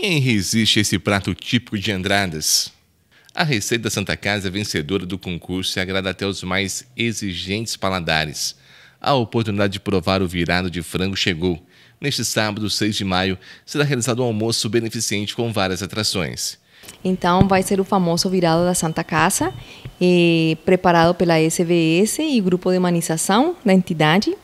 quem resiste a esse prato típico de Andradas? A receita da Santa Casa é vencedora do concurso e agrada até os mais exigentes paladares. A oportunidade de provar o virado de frango chegou. Neste sábado, 6 de maio, será realizado um almoço beneficente com várias atrações. Então, vai ser o famoso virado da Santa Casa, eh, preparado pela SBS e grupo de humanização da entidade.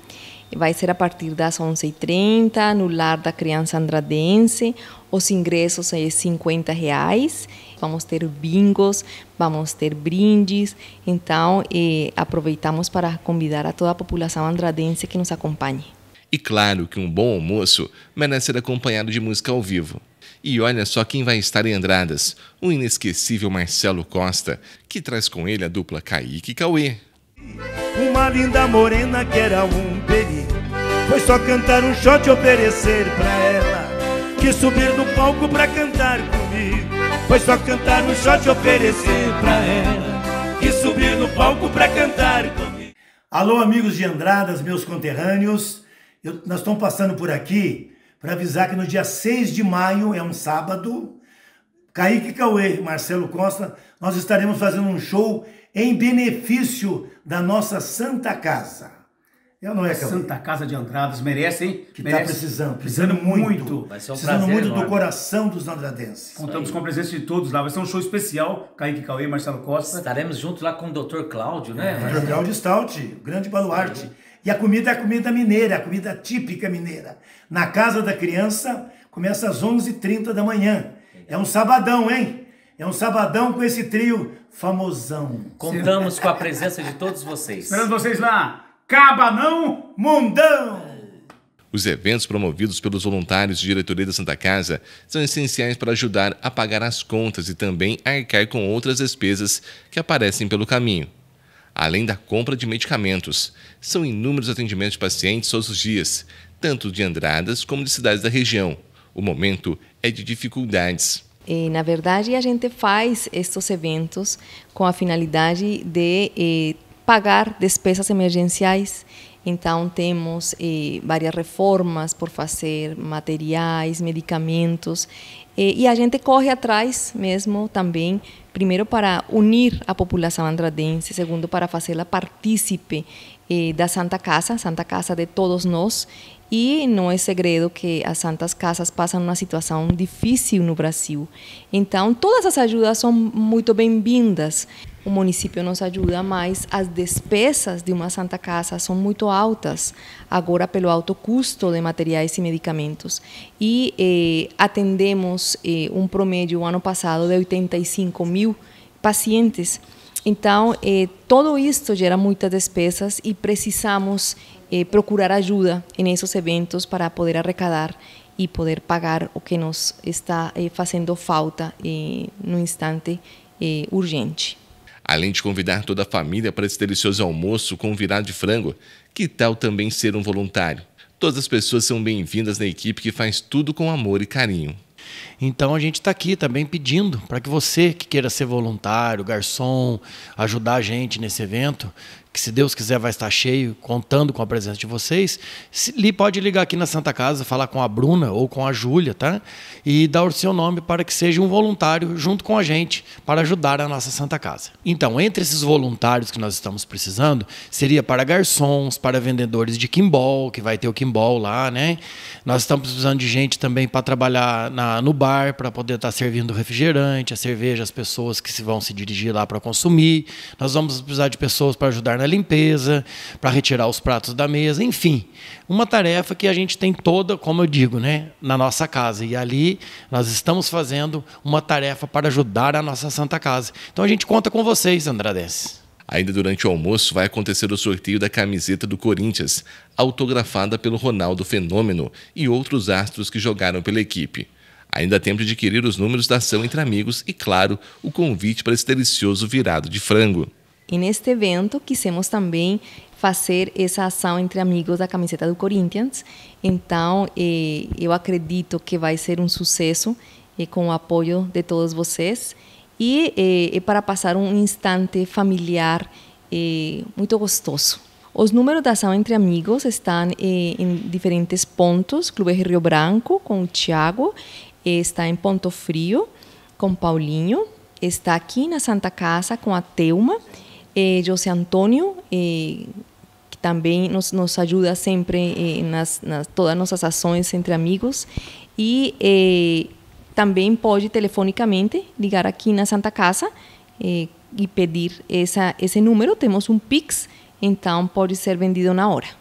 Vai ser a partir das 11h30 no Lar da Criança Andradense. Os ingressos é 50 reais. Vamos ter bingos, vamos ter brindes. Então, eh, aproveitamos para convidar a toda a população andradense que nos acompanhe. E claro que um bom almoço merece ser acompanhado de música ao vivo. E olha só quem vai estar em Andradas: o inesquecível Marcelo Costa, que traz com ele a dupla Kaique e Cauê. Uma linda morena que era um perigo Foi só cantar um shot e oferecer pra ela que subir no palco pra cantar comigo Foi só cantar um shot e oferecer pra ela que subir no palco pra cantar comigo Alô amigos de Andradas, meus conterrâneos Eu, Nós estamos passando por aqui para avisar que no dia 6 de maio, é um sábado, Kaique Cauê, Marcelo Costa, nós estaremos fazendo um show em benefício da nossa Santa Casa. Eu não é, Cauê? Santa Casa de Andradas merece, hein? Que está precisando, precisando, precisando muito. Vai ser um precisando prazer muito enorme. do coração dos andradenses. Contamos com a presença de todos lá. Vai ser um show especial. Kaique Cauê, Marcelo Costa. Estaremos juntos lá com o Dr. Cláudio, né? É, Dr. Cláudio Stout, grande baluarte. E a comida é a comida mineira, a comida típica mineira. Na Casa da Criança, começa às 11h30 da manhã. É um sabadão, hein? É um sabadão com esse trio famosão. Contamos com a presença de todos vocês. Esperando vocês lá. Cabanão Mundão! Os eventos promovidos pelos voluntários de diretoria da Santa Casa são essenciais para ajudar a pagar as contas e também arcar com outras despesas que aparecem pelo caminho. Além da compra de medicamentos, são inúmeros atendimentos de pacientes todos os dias, tanto de Andradas como de cidades da região. O momento é de dificuldades na verdade, a gente faz estes eventos com a finalidade de eh, pagar despesas emergenciais. Então, temos eh, várias reformas por fazer, materiais, medicamentos. Eh, e a gente corre atrás mesmo também, primeiro, para unir a população andradense, segundo, para fazê-la partícipe eh, da Santa Casa, Santa Casa de todos nós. E não é segredo que as santas casas passam uma situação difícil no Brasil. Então, todas as ajudas são muito bem-vindas o município nos ajuda, mas as despesas de uma Santa Casa são muito altas, agora pelo alto custo de materiais e medicamentos. E eh, atendemos eh, um promédio, ano passado, de 85 mil pacientes. Então, eh, todo isto gera muitas despesas e precisamos eh, procurar ajuda em esses eventos para poder arrecadar e poder pagar o que nos está eh, fazendo falta eh, no instante eh, urgente. Além de convidar toda a família para esse delicioso almoço com virado de frango, que tal também ser um voluntário? Todas as pessoas são bem-vindas na equipe que faz tudo com amor e carinho. Então a gente está aqui também pedindo para que você que queira ser voluntário, garçom, ajudar a gente nesse evento, que se Deus quiser vai estar cheio, contando com a presença de vocês. Se, pode ligar aqui na Santa Casa, falar com a Bruna ou com a Júlia, tá? E dar o seu nome para que seja um voluntário junto com a gente para ajudar a nossa Santa Casa. Então, entre esses voluntários que nós estamos precisando, seria para garçons, para vendedores de kimball, que vai ter o kimball lá, né? Nós estamos precisando de gente também para trabalhar na, no bar, para poder estar tá servindo refrigerante, a cerveja, as pessoas que se vão se dirigir lá para consumir. Nós vamos precisar de pessoas para ajudar na limpeza, para retirar os pratos da mesa, enfim, uma tarefa que a gente tem toda, como eu digo, né, na nossa casa. E ali nós estamos fazendo uma tarefa para ajudar a nossa Santa Casa. Então a gente conta com vocês, Andradense. Ainda durante o almoço vai acontecer o sorteio da camiseta do Corinthians, autografada pelo Ronaldo Fenômeno e outros astros que jogaram pela equipe. Ainda há tempo de adquirir os números da ação entre amigos e, claro, o convite para esse delicioso virado de frango neste evento quisemos também fazer essa ação entre amigos da camiseta do Corinthians. Então, eh, eu acredito que vai ser um sucesso eh, com o apoio de todos vocês e eh, é para passar um instante familiar eh, muito gostoso. Os números da ação entre amigos estão eh, em diferentes pontos: Clube Rio Branco com o Tiago, eh, está em Ponto Frio com Paulinho, está aqui na Santa Casa com a Teuma eh, José Antônio, eh, que também nos, nos ajuda sempre eh, nas, nas, todas as nossas ações entre amigos. E eh, também pode telefonicamente ligar aqui na Santa Casa e eh, pedir essa, esse número. Temos um Pix, então pode ser vendido na hora.